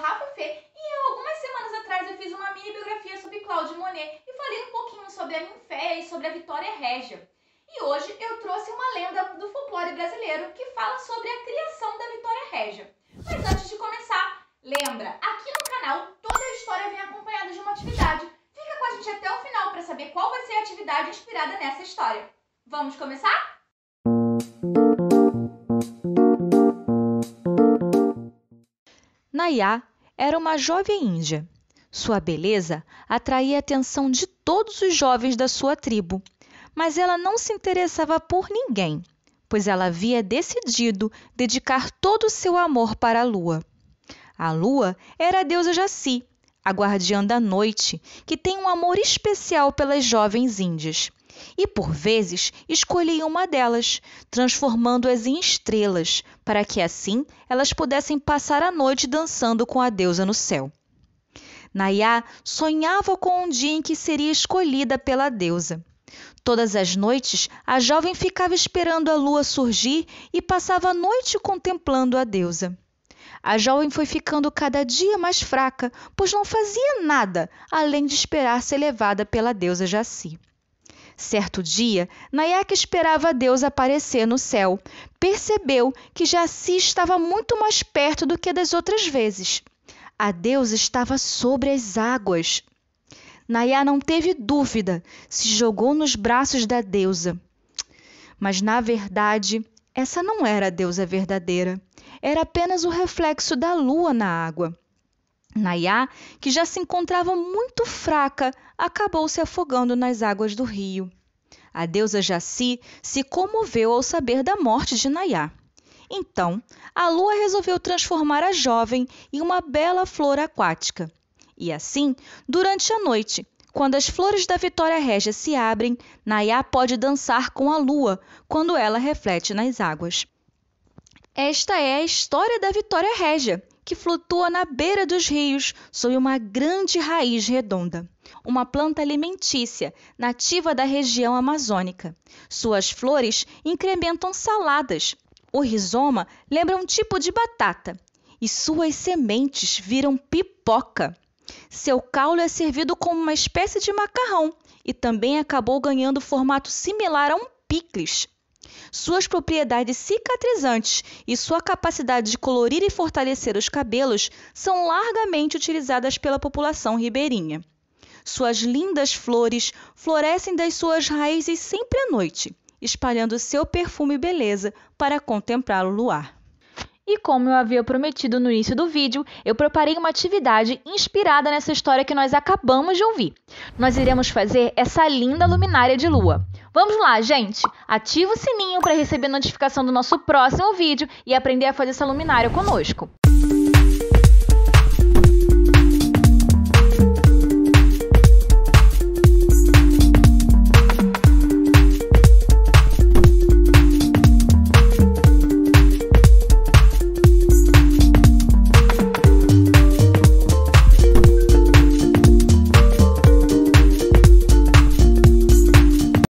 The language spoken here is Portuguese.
Rafa Fê e eu, algumas semanas atrás, eu fiz uma mini biografia sobre Claude Monet e falei um pouquinho sobre a ninféia e sobre a Vitória Régia. E hoje eu trouxe uma lenda do folclore brasileiro que fala sobre a criação da Vitória Régia. Mas antes de começar, lembra, aqui no canal toda a história vem acompanhada de uma atividade. Fica com a gente até o final para saber qual vai ser a atividade inspirada nessa história. Vamos começar? Naiá era uma jovem índia. Sua beleza atraía a atenção de todos os jovens da sua tribo, mas ela não se interessava por ninguém, pois ela havia decidido dedicar todo o seu amor para a lua. A lua era a deusa Jaci, a guardiã da noite, que tem um amor especial pelas jovens índias e por vezes escolhia uma delas, transformando-as em estrelas, para que assim elas pudessem passar a noite dançando com a deusa no céu. Nayá sonhava com um dia em que seria escolhida pela deusa. Todas as noites, a jovem ficava esperando a lua surgir e passava a noite contemplando a deusa. A jovem foi ficando cada dia mais fraca, pois não fazia nada além de esperar ser levada pela deusa Jaci. Certo dia, que esperava Deus aparecer no céu. Percebeu que Jaci estava muito mais perto do que das outras vezes. A Deus estava sobre as águas. Nayá não teve dúvida, se jogou nos braços da deusa. Mas, na verdade, essa não era a deusa verdadeira. Era apenas o reflexo da lua na água. Nayá, que já se encontrava muito fraca, acabou se afogando nas águas do rio. A deusa Jaci se comoveu ao saber da morte de Nayá. Então, a lua resolveu transformar a jovem em uma bela flor aquática. E assim, durante a noite, quando as flores da Vitória Régia se abrem, Nayá pode dançar com a lua quando ela reflete nas águas. Esta é a história da Vitória Régia que flutua na beira dos rios sob uma grande raiz redonda. Uma planta alimentícia nativa da região amazônica. Suas flores incrementam saladas. O rizoma lembra um tipo de batata e suas sementes viram pipoca. Seu caule é servido como uma espécie de macarrão e também acabou ganhando formato similar a um picles. Suas propriedades cicatrizantes e sua capacidade de colorir e fortalecer os cabelos são largamente utilizadas pela população ribeirinha. Suas lindas flores florescem das suas raízes sempre à noite, espalhando seu perfume e beleza para contemplar o luar. E como eu havia prometido no início do vídeo, eu preparei uma atividade inspirada nessa história que nós acabamos de ouvir. Nós iremos fazer essa linda luminária de lua. Vamos lá, gente! Ativa o sininho para receber notificação do nosso próximo vídeo e aprender a fazer essa luminária conosco.